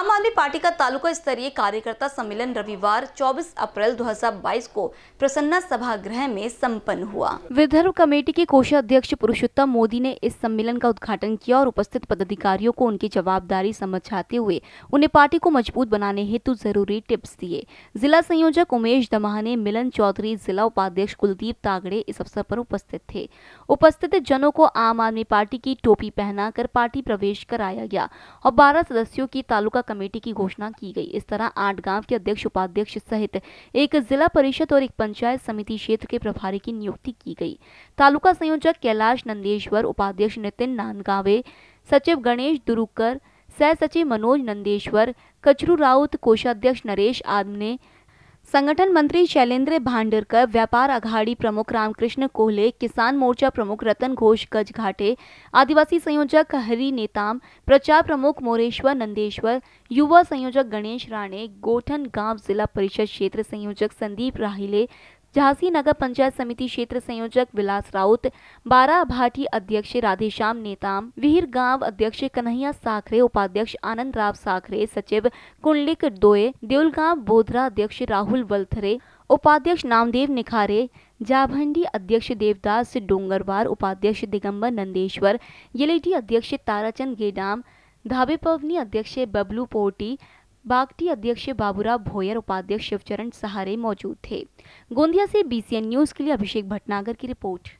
आम आदमी पार्टी का तालुका स्तरीय कार्यकर्ता सम्मेलन रविवार 24 अप्रैल 2022 को प्रसन्ना सभागृह में संपन्न हुआ विदर्भ कमेटी के कोषाध्यक्ष पुरुषोत्तम मोदी ने इस सम्मेलन का उद्घाटन किया और उपस्थित पदाधिकारियों को उनकी जवाबदारी समझाते हुए उन्हें पार्टी को मजबूत बनाने हेतु जरूरी टिप्स दिए जिला संयोजक उमेश दमाह ने मिलन चौधरी जिला उपाध्यक्ष कुलदीप तागड़े इस अवसर पर उपस्थित थे उपस्थित जनों को आम आदमी पार्टी की टोपी पहना पार्टी प्रवेश कराया गया और बारह सदस्यों की तालुका कमेटी की घोषणा की गई इस तरह आठ गांव के अध्यक्ष उपाध्यक्ष सहित एक जिला परिषद और एक पंचायत समिति क्षेत्र के प्रभारी की नियुक्ति की गई तालुका संयोजक कैलाश नंदेश्वर उपाध्यक्ष नितिन नानगावे सचिव गणेश दुरुकर सह सचिव मनोज नंदेश्वर कचरू राउत कोषाध्यक्ष नरेश आदम संगठन मंत्री शैलेंद्र भांडरकर व्यापार अघाड़ी प्रमुख रामकृष्ण कोहले किसान मोर्चा प्रमुख रतन घोष गजघाटे आदिवासी संयोजक हरि नेताम प्रचार प्रमुख मोरेश्वर नंदेश्वर युवा संयोजक गणेश राणे गोठन गांव जिला परिषद क्षेत्र संयोजक संदीप राहिले झांसी नगर पंचायत समिति क्षेत्र संयोजक विलास राउत बारा भाटी अध्यक्ष राधेश्याम नेताम विहिर गांव अध्यक्ष कन्हैया साखरे उपाध्यक्ष आनंद राव साखरे सचिव कुंडलिक दोए गांव बोधरा अध्यक्ष राहुल वल्थरे उपाध्यक्ष नामदेव निखारे जाभंडी अध्यक्ष देवदास डोंगरवार उपाध्यक्ष दिगम्बर नंदेश्वर यलेटी अध्यक्ष ताराचंद गेडाम धाबे पवनी अध्यक्ष बबलू पोटी बागटी अध्यक्ष बाबूराव भोयर उपाध्यक्ष शिवचरण सहारे मौजूद थे गोंदिया से बीसीएन न्यूज के लिए अभिषेक भटनागर की रिपोर्ट